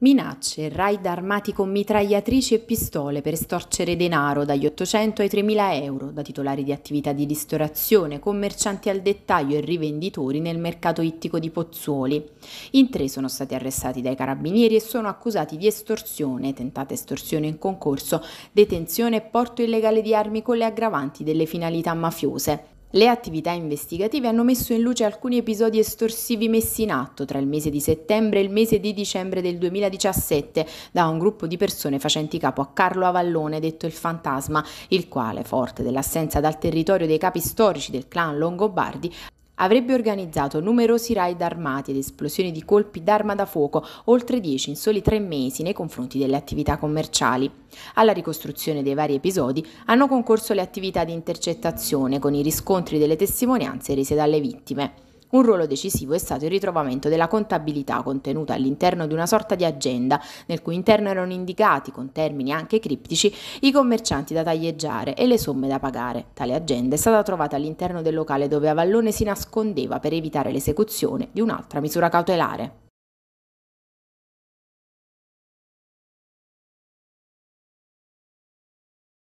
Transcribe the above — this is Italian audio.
Minacce, raid armati con mitragliatrici e pistole per estorcere denaro dagli 800 ai 3.000 euro da titolari di attività di ristorazione, commercianti al dettaglio e rivenditori nel mercato ittico di Pozzuoli. In tre sono stati arrestati dai carabinieri e sono accusati di estorsione, tentata estorsione in concorso, detenzione e porto illegale di armi con le aggravanti delle finalità mafiose. Le attività investigative hanno messo in luce alcuni episodi estorsivi messi in atto tra il mese di settembre e il mese di dicembre del 2017 da un gruppo di persone facenti capo a Carlo Avallone, detto il fantasma, il quale, forte dell'assenza dal territorio dei capi storici del clan Longobardi, Avrebbe organizzato numerosi raid armati ed esplosioni di colpi d'arma da fuoco, oltre 10 in soli tre mesi nei confronti delle attività commerciali. Alla ricostruzione dei vari episodi hanno concorso le attività di intercettazione con i riscontri delle testimonianze rese dalle vittime. Un ruolo decisivo è stato il ritrovamento della contabilità contenuta all'interno di una sorta di agenda nel cui interno erano indicati, con termini anche criptici, i commercianti da taglieggiare e le somme da pagare. Tale agenda è stata trovata all'interno del locale dove Avallone si nascondeva per evitare l'esecuzione di un'altra misura cautelare.